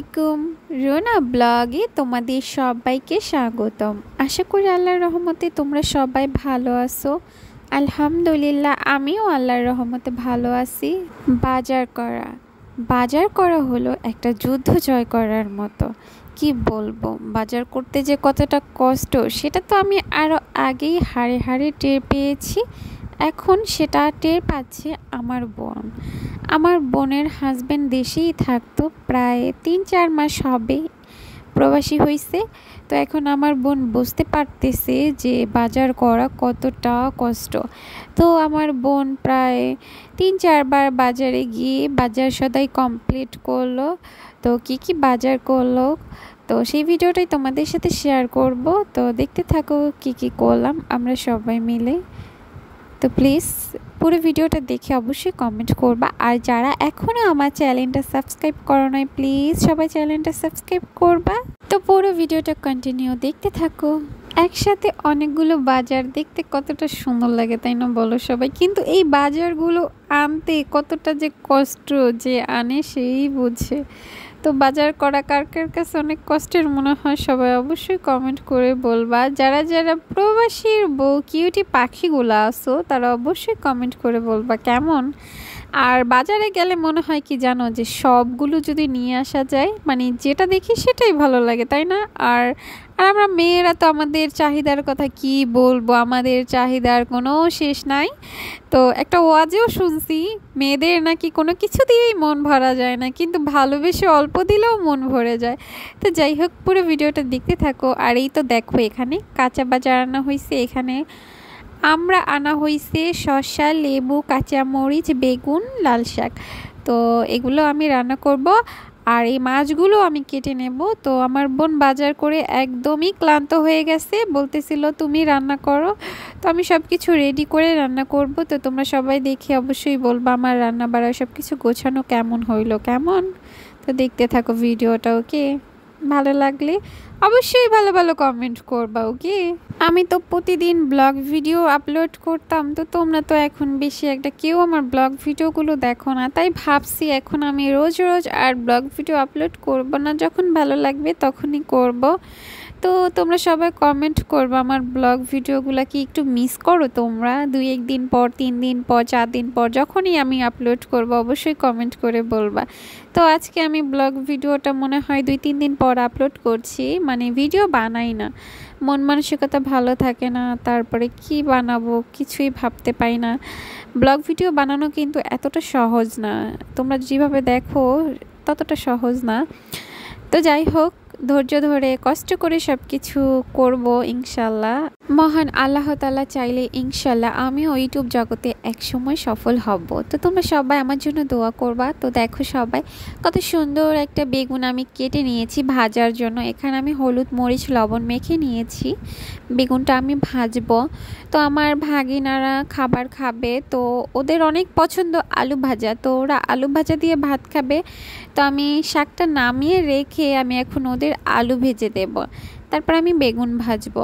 আলাইকুম রোনা ব্লগে তোমাদের সবাইকে স্বাগতম আশা করি আল্লাহর রহমতে তোমরা সবাই ভালো আছো আলহামদুলিল্লাহ আমিও আল্লাহর রহমতে ভালো আছি বাজার করা বাজার করা হলো একটা যুদ্ধ জয় করার মতো কি বলবো বাজার করতে যে কতটা কষ্ট সেটা তো আমি আরও আগেই হাড়ে হাড়ে টের পেয়েছি এখন সেটা টের পাচ্ছে আমার বোন আমার বোনের হাজব্যান্ড দেশেই থাকতো প্রায় তিন চার মাস হবে প্রবাসী হয়েছে তো এখন আমার বোন বুঝতে পারতেছে যে বাজার করা কতটা কষ্ট তো আমার বোন প্রায় তিন চারবার বাজারে গিয়ে বাজার সদাই কমপ্লিট করলো তো কি কি বাজার করলো তো সেই ভিডিওটাই তোমাদের সাথে শেয়ার করব তো দেখতে থাকো কি কি করলাম আমরা সবাই মিলে তো প্লিজ পুরো ভিডিওটা দেখে অবশ্যই কমেন্ট করবা আর যারা এখনও আমার চ্যানেলটা সাবস্ক্রাইব করো নাই প্লিজ সবাই চ্যানেলটা সাবস্ক্রাইব করবা তো পুরো ভিডিওটা কন্টিনিউ দেখতে থাকো একসাথে অনেকগুলো বাজার দেখতে কতটা সুন্দর লাগে তাই না বলো সবাই কিন্তু এই বাজারগুলো আনতে কতটা যে কষ্ট যে আনে সেই বুঝে তো বাজার করা কার কাছে অনেক কষ্টের মনে হয় সবাই অবশ্যই কমেন্ট করে বলবা যারা যারা প্রবাসীর বউ কিউটি পাখিগুলো আসো তারা অবশ্যই কমেন্ট করে বলবা কেমন আর বাজারে গেলে মনে হয় কি জানো যে সবগুলো যদি নিয়ে আসা যায় মানে যেটা দেখি সেটাই ভালো লাগে তাই না আর আর আমরা মেয়েরা তো আমাদের চাহিদার কথা কি বলবো আমাদের চাহিদার কোনো শেষ নাই তো একটা ওয়াজেও শুনছি মেয়েদের নাকি কোনো কিছু দিয়েই মন ভরা যায় না কিন্তু ভালোবেসে অল্প দিলেও মন ভরে যায় তো যাই হোক পুরো ভিডিওটা দেখতে থাকো আর এই তো দেখো এখানে কাঁচা বাজার আনা হয়েছে এখানে আমরা আনা হয়েছে শসা লেবু কাঁচামরিচ বেগুন লাল শাক তো এগুলো আমি রান্না করব আর এই মাছগুলো আমি কেটে নেব তো আমার বোন বাজার করে একদমই ক্লান্ত হয়ে গেছে বলতেছিল তুমি রান্না করো তো আমি সব কিছু রেডি করে রান্না করব তো তোমরা সবাই দেখে অবশ্যই বলবো আমার রান্না বাড়া সব কিছু গোছানো কেমন হইলো কেমন তো দেখতে থাকো ভিডিওটা ওকে ভালো লাগলে অবশ্যই ভালো ভালো কমেন্ট করবা ওকে আমি তো প্রতিদিন ব্লগ ভিডিও আপলোড করতাম তো তোমরা তো এখন বেশি একটা কেউ আমার ব্লগ ভিডিওগুলো দেখো না তাই ভাবছি এখন আমি রোজ রোজ আর ব্লগ ভিডিও আপলোড করব না যখন ভালো লাগবে তখনই করব তো তোমরা সবাই কমেন্ট করবো আমার ব্লগ ভিডিওগুলো কি একটু মিস করো তোমরা দুই এক দিন পর তিন দিন পর চার দিন পর যখনই আমি আপলোড করব অবশ্যই কমেন্ট করে বলবা তো আজকে আমি ব্লগ ভিডিওটা মনে হয় দুই তিন দিন পর আপলোড করছি মানে ভিডিও বানাই না মন মানসিকতা ভালো থাকে না তারপরে কি বানাবো কিছুই ভাবতে পাই না ব্লগ ভিডিও বানানো কিন্তু এতটা সহজ না তোমরা যেভাবে দেখো ততটা সহজ না তো যাই হোক ধৈর্য ধরে কষ্ট করে সব কিছু করবো ইনশাল্লাহ মহান আল্লাহ তালা চাইলে ইনশাল্লাহ আমিও ইউটিউব জগতে একসময় সফল হব তো তোমরা সবাই আমার জন্য দোয়া করবা তো দেখো সবাই কত সুন্দর একটা বেগুন আমি কেটে নিয়েছি ভাজার জন্য এখানে আমি হলুদ মরিচ লবণ মেখে নিয়েছি বেগুনটা আমি ভাজবো তো আমার ভাগিনারা খাবার খাবে তো ওদের অনেক পছন্দ আলু ভাজা তো ওরা আলু ভাজা দিয়ে ভাত খাবে তো আমি শাকটা নামিয়ে রেখে আমি এখন ওদের আলু ভেজে দেবো তারপর আমি বেগুন ভাজবো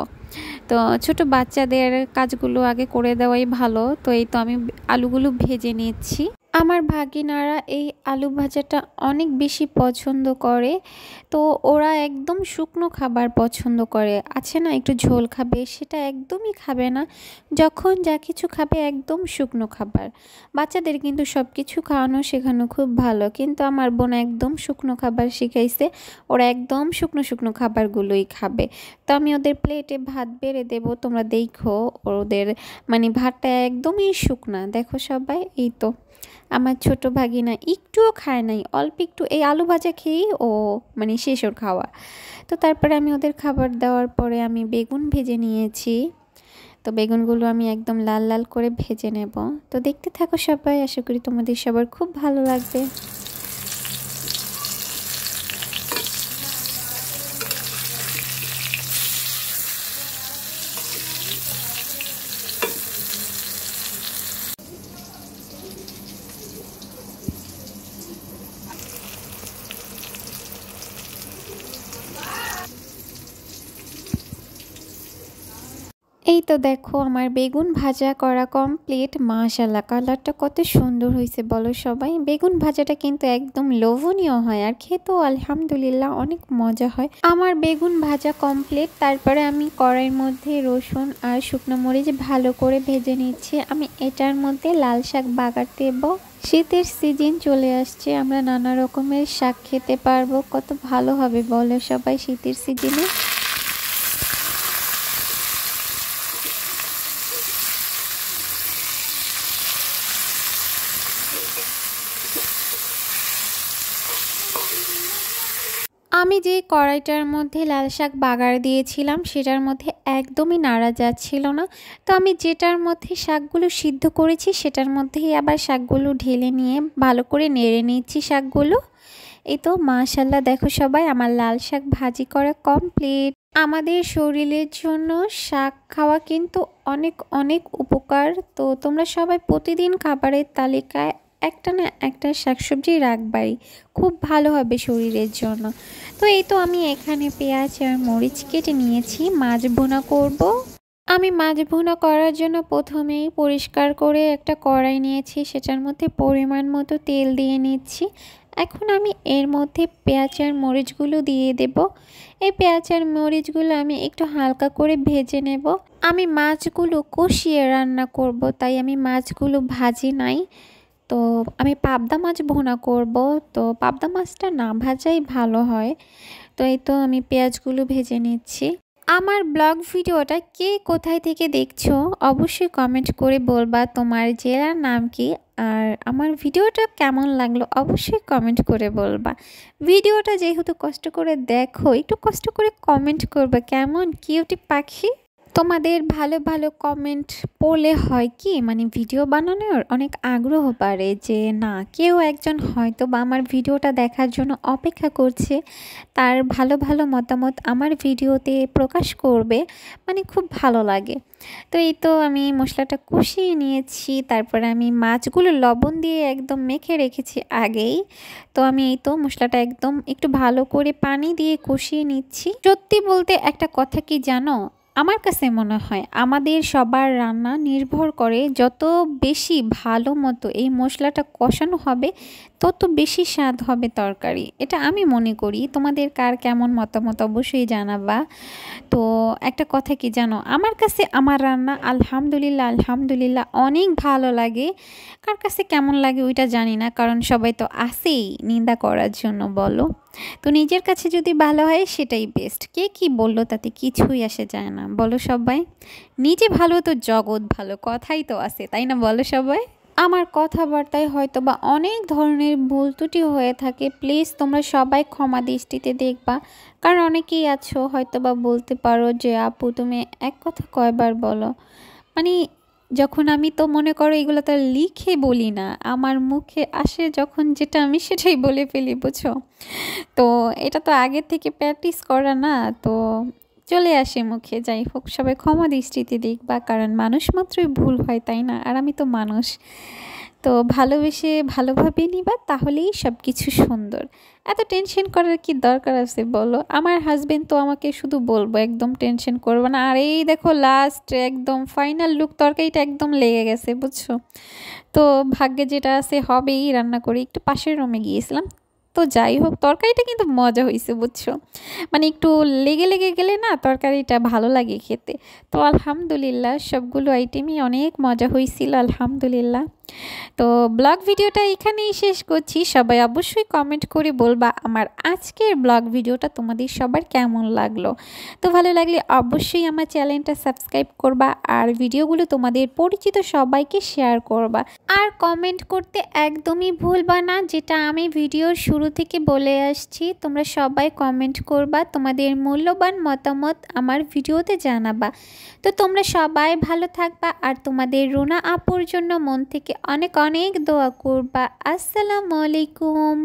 তো ছোট বাচ্চাদের কাজগুলো আগে করে দেওয়াই ভালো তো এই তো আমি আলুগুলো ভেজে নিচ্ছি আমার ভাগিনারা এই আলু ভাজাটা অনেক বেশি পছন্দ করে তো ওরা একদম শুকনো খাবার পছন্দ করে আছে না একটু ঝোল খাবে সেটা একদমই খাবে না যখন যা কিছু খাবে একদম শুকনো খাবার বাচ্চাদের কিন্তু সব কিছু খাওয়ানো শেখানো খুব ভালো কিন্তু আমার বোন একদম শুকনো খাবার শিখাইছে ওরা একদম শুকনো শুকনো খাবারগুলোই খাবে তো আমি ওদের প্লেটে ভাত বেড়ে দেবো তোমরা দেখো ওদের মানে ভাতটা একদমই শুকনা দেখো সবাই এই তো আমার ছোট ভাগিনা একটুও খায় নাই অল্প একটু এই আলু ভাজা খেয়েই ও মানে শেষ ওর খাওয়া তো তারপরে আমি ওদের খাবার দেওয়ার পরে আমি বেগুন ভেজে নিয়েছি তো বেগুনগুলো আমি একদম লাল লাল করে ভেজে নেব তো দেখতে থাকো সবাই আশা করি তোমাদের সবার খুব ভালো লাগবে এই তো দেখো আমার বেগুন ভাজা করা কমপ্লিট মাশাল্লাহ কালারটা কত সুন্দর হয়েছে বলো সবাই বেগুন ভাজাটা কিন্তু একদম লোভনীয় হয় আর খেতেও আলহামদুলিল্লাহ অনেক মজা হয় আমার বেগুন ভাজা কমপ্লিট তারপরে আমি কড়াইয়ের মধ্যে রসুন আর শুকনো মরিচ ভালো করে ভেজে নিচ্ছি আমি এটার মধ্যে লাল শাক বাগার দেব শীতের সিজন চলে আসছে আমরা নানা রকমের শাক খেতে পারবো কত ভালো হবে বলো সবাই শীতের সিজনে আমি যে কড়াইটার মধ্যে লাল শাক বাগার দিয়েছিলাম সেটার মধ্যে একদমই নাড়া যাচ্ছিল না তো আমি যেটার মধ্যে শাকগুলো সিদ্ধ করেছি সেটার মধ্যেই আবার শাকগুলো ঢেলে নিয়ে ভালো করে নেড়ে নিচ্ছি শাকগুলো এই তো মাশাল্লাহ দেখো সবাই আমার লাল শাক ভাজি করা কমপ্লিট আমাদের শরীরের জন্য শাক খাওয়া কিন্তু অনেক অনেক উপকার তো তোমরা সবাই প্রতিদিন খাবারের তালিকায় একটা না একটা শাকসবজি রাখবাই খুব ভালো হবে শরীরের জন্য তো এই তো আমি এখানে পেঁয়াজ আর মরিচ কেটে নিয়েছি মাছ ভোনা করব। আমি মাছ ভোনা করার জন্য প্রথমেই পরিষ্কার করে একটা কড়াই নিয়েছি সেটার মধ্যে পরিমাণ মতো তেল দিয়ে নিচ্ছি এখন আমি এর মধ্যে পেঁয়াজ আর মরিচগুলো দিয়ে দেব এই পেঁয়াজ আর মরিচগুলো আমি একটু হালকা করে ভেজে নেব আমি মাছগুলো কষিয়ে রান্না করব তাই আমি মাছগুলো ভাজি নাই তো আমি পাবদা মাছ ভোনা করব তো পাবদা মাছটা না ভাজাই ভালো হয় তো এই তো আমি পেঁয়াজগুলো ভেজে নিচ্ছি আমার ব্লগ ভিডিওটা কে কোথায় থেকে দেখছো অবশ্যই কমেন্ট করে বলবা তোমার জেলার নাম কি আর আমার ভিডিওটা কেমন লাগলো অবশ্যই কমেন্ট করে বলবা ভিডিওটা যেহেতু কষ্ট করে দেখো একটু কষ্ট করে কমেন্ট করবা কেমন কিউটি পাখি তোমাদের ভালো ভালো কমেন্ট পড়লে হয় কি মানে ভিডিও বানানোর অনেক আগ্রহ বাড়ে যে না কেউ একজন হয়তো বা আমার ভিডিওটা দেখার জন্য অপেক্ষা করছে তার ভালো ভালো মতামত আমার ভিডিওতে প্রকাশ করবে মানে খুব ভালো লাগে তো এই তো আমি মশলাটা কষিয়ে নিয়েছি তারপরে আমি মাছগুলো লবণ দিয়ে একদম মেখে রেখেছি আগেই তো আমি এই তো মশলাটা একদম একটু ভালো করে পানি দিয়ে কষিয়ে নিচ্ছি সত্যি বলতে একটা কথা কি জানো আমার কাছে মনে হয় আমাদের সবার রান্না নির্ভর করে যত বেশি ভালো মতো এই মশলাটা কষানো হবে তত বেশি স্বাদ হবে তরকারি এটা আমি মনে করি তোমাদের কার কেমন মতামত অবশ্যই জানাবা তো একটা কথা কি জানো আমার কাছে আমার রান্না আলহামদুলিল্লাহ আলহামদুলিল্লাহ অনেক ভালো লাগে কার কাছে কেমন লাগে ওইটা জানি না কারণ সবাই তো আসেই নিন্দা করার জন্য বলো তো নিজের কাছে যদি ভালো হয় সেটাই বেস্ট কে কি বললো তাতে কিছুই আসে যায় না বলো সবাই নিজে ভালো তো জগৎ ভালো কথাই তো আছে তাই না বলো সবাই আমার কথাবার্তায় হয়তো বা অনেক ধরনের ভুল ত্রুটি হয়ে থাকে প্লিজ তোমরা সবাই ক্ষমা দৃষ্টিতে দেখবা কারণ অনেকেই আছো হয়তো বা বলতে পারো যে আপু তুমি এক কথা কয়বার বলো মানে যখন আমি তো মনে করো এগুলো তো লিখে বলি না আমার মুখে আসে যখন যেটা আমি সেটাই বলে ফেলি বুঝো তো এটা তো আগে থেকে প্র্যাকটিস করা না তো চলে আসে মুখে যাই হোক সবাই ক্ষমা দৃষ্টিতে দেখবা কারণ মানুষ মাত্রই ভুল হয় তাই না আর আমি তো মানুষ তো ভালোবেসে ভালোভাবে নিবা তাহলেই সব কিছু সুন্দর এত টেনশন করার কি দরকার আছে বলো আমার হাজবেন্ড তো আমাকে শুধু বলবো একদম টেনশন করবো না আর এই দেখো লাস্ট একদম ফাইনাল লুক তরকারিটা একদম লেগে গেছে বুঝছো তো ভাগ্যে যেটা আছে হবেই রান্না করে একটু পাশের রুমে গিয়েছিলাম তো যাই হোক তরকারিটা কিন্তু মজা হয়েছে বুঝছো মানে একটু লেগে লেগে গেলে না তরকারিটা ভালো লাগে খেতে তো আলহামদুলিল্লাহ সবগুলো আইটেমই অনেক মজা হয়েছিল আলহামদুলিল্লাহ তো ব্লগ ভিডিওটা এখানেই শেষ করছি সবাই অবশ্যই কমেন্ট করে বলবা আমার আজকের ব্লগ ভিডিওটা তোমাদের সবার কেমন লাগলো তো ভালো লাগলে অবশ্যই আমার চ্যানেলটা সাবস্ক্রাইব করবা আর ভিডিওগুলো তোমাদের পরিচিত সবাইকে শেয়ার করবা আর কমেন্ট করতে একদমই ভুলবা না যেটা আমি ভিডিওর শুরু থেকে বলে আসছি তোমরা সবাই কমেন্ট করবা তোমাদের মূল্যবান মতামত আমার ভিডিওতে জানাবা তো তোমরা সবাই ভালো থাকবা আর তোমাদের রুনা আপুর জন্য মন থেকে অনেক অনেক দোয়া করবা আসসালামু আলাইকুম